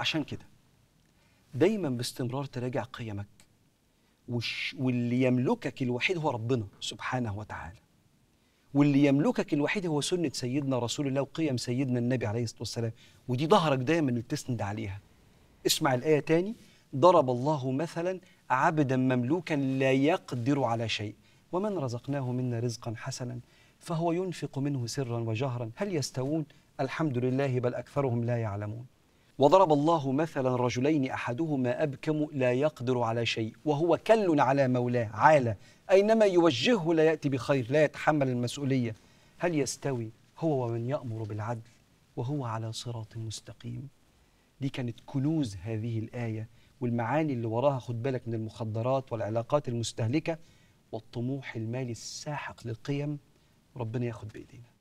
عشان كده دايما باستمرار تراجع قيمك واللي يملكك الوحيد هو ربنا سبحانه وتعالى واللي يملكك الوحيد هو سنة سيدنا رسول الله وقيم سيدنا النبي عليه الصلاة والسلام ودي ظهرك دايما اللي تسند عليها اسمع الآية تاني ضرب الله مثلا عبدا مملوكا لا يقدر على شيء ومن رزقناه منا رزقا حسنا فهو ينفق منه سرا وجهرا هل يستوون الحمد لله بل أكثرهم لا يعلمون وضرب الله مثلا رجلين احدهما ابكم لا يقدر على شيء وهو كل على مولاه عالى اينما يوجهه لا ياتي بخير لا يتحمل المسؤوليه هل يستوي هو ومن يامر بالعدل وهو على صراط مستقيم دي كانت كنوز هذه الايه والمعاني اللي وراها خد بالك من المخدرات والعلاقات المستهلكه والطموح المالي الساحق للقيم ربنا ياخد بايدينا